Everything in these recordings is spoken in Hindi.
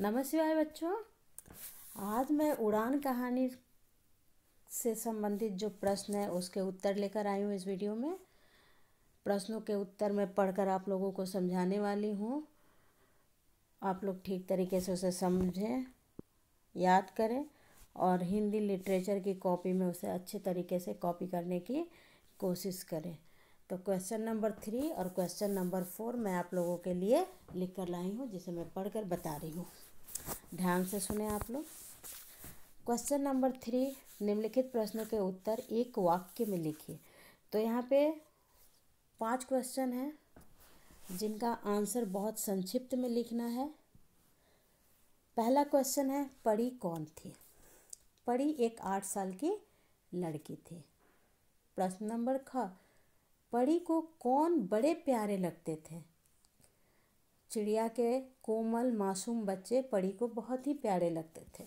नमस्कार बच्चों आज मैं उड़ान कहानी से संबंधित जो प्रश्न है उसके उत्तर लेकर आई हूँ इस वीडियो में प्रश्नों के उत्तर मैं पढ़कर आप लोगों को समझाने वाली हूँ आप लोग ठीक तरीके से उसे समझें याद करें और हिंदी लिटरेचर की कॉपी में उसे अच्छे तरीके से कॉपी करने की कोशिश करें तो क्वेश्चन नंबर थ्री और क्वेश्चन नंबर फोर मैं आप लोगों के लिए लिख कर लाई हूँ जिसे मैं पढ़कर बता रही हूँ ध्यान से सुने आप लोग क्वेश्चन नंबर थ्री निम्नलिखित प्रश्नों के उत्तर एक वाक्य में लिखिए तो यहाँ पे पांच क्वेश्चन हैं जिनका आंसर बहुत संक्षिप्त में लिखना है पहला क्वेश्चन है पढ़ी कौन थी पढ़ी एक आठ साल की लड़की थी प्रश्न नंबर ख पढ़ी को कौन बड़े प्यारे लगते थे चिड़िया के कोमल मासूम बच्चे परी को बहुत ही प्यारे लगते थे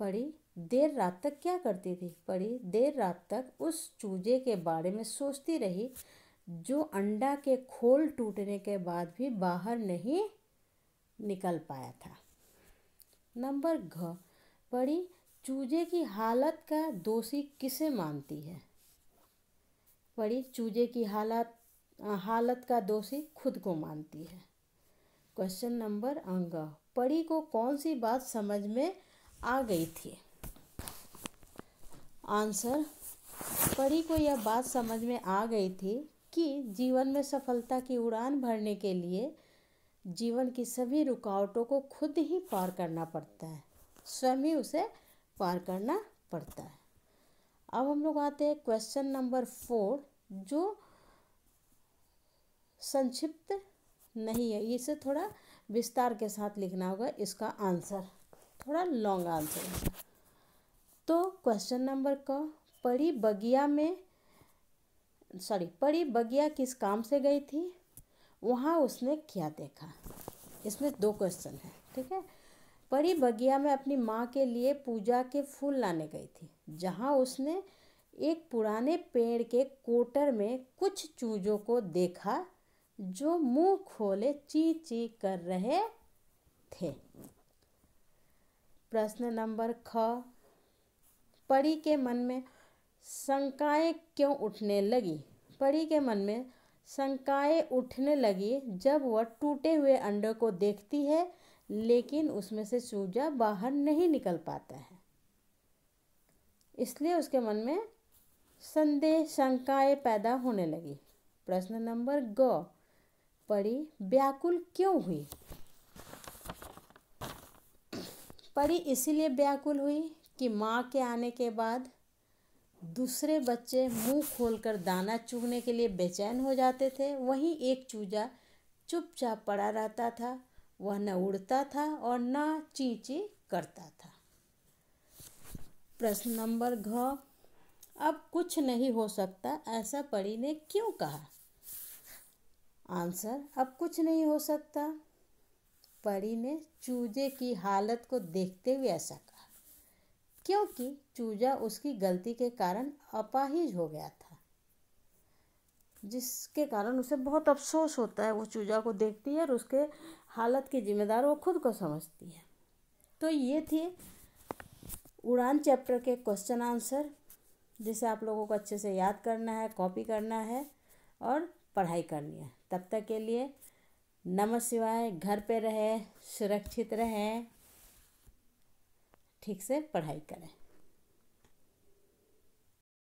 परी देर रात तक क्या करती थी परी देर रात तक उस चूजे के बारे में सोचती रही जो अंडा के खोल टूटने के बाद भी बाहर नहीं निकल पाया था नंबर घ परी चूजे की हालत का दोषी किसे मानती है परी चूजे की हालत हालत का दोषी खुद को मानती है क्वेश्चन नंबर अंग पड़ी को कौन सी बात समझ में आ गई थी आंसर पड़ी को यह बात समझ में आ गई थी कि जीवन में सफलता की उड़ान भरने के लिए जीवन की सभी रुकावटों को खुद ही पार करना पड़ता है स्वयं ही उसे पार करना पड़ता है अब हम लोग आते हैं क्वेश्चन नंबर फोर जो संक्षिप्त नहीं है इसे थोड़ा विस्तार के साथ लिखना होगा इसका आंसर थोड़ा लॉन्ग आंसर तो क्वेश्चन नंबर क परी बगिया में सॉरी परी बगिया किस काम से गई थी वहाँ उसने क्या देखा इसमें दो क्वेश्चन है ठीक है परी बगिया में अपनी माँ के लिए पूजा के फूल लाने गई थी जहाँ उसने एक पुराने पेड़ के कोटर में कुछ चूजों को देखा जो मुंह खोले ची ची कर रहे थे प्रश्न नंबर ख परी के मन में शंकाएं क्यों उठने लगी परी के मन में शंकाएं उठने लगी जब वह टूटे हुए अंडे को देखती है लेकिन उसमें से चूजा बाहर नहीं निकल पाता है इसलिए उसके मन में संदेह शंकाएं पैदा होने लगी प्रश्न नंबर ग पड़े व्याकुल क्यों हुए परी इसीलिए व्याकुल हुई कि माँ के आने के बाद दूसरे बच्चे मुंह खोलकर दाना चुगने के लिए बेचैन हो जाते थे वहीं एक चूजा चुपचाप पड़ा रहता था वह न उड़ता था और न चींची करता था प्रश्न नंबर घ अब कुछ नहीं हो सकता ऐसा परी ने क्यों कहा आंसर अब कुछ नहीं हो सकता परी ने चूजे की हालत को देखते हुए ऐसा कहा क्योंकि चूजा उसकी गलती के कारण अपाहिज हो गया था जिसके कारण उसे बहुत अफसोस होता है वो चूजा को देखती है और उसके हालत की जिम्मेदार वो खुद को समझती है तो ये थी उड़ान चैप्टर के क्वेश्चन आंसर जिसे आप लोगों को अच्छे से याद करना है कॉपी करना है और पढ़ाई करनी है तब तक के लिए नम शिवाय घर पे रहें सुरक्षित रहें ठीक से पढ़ाई करें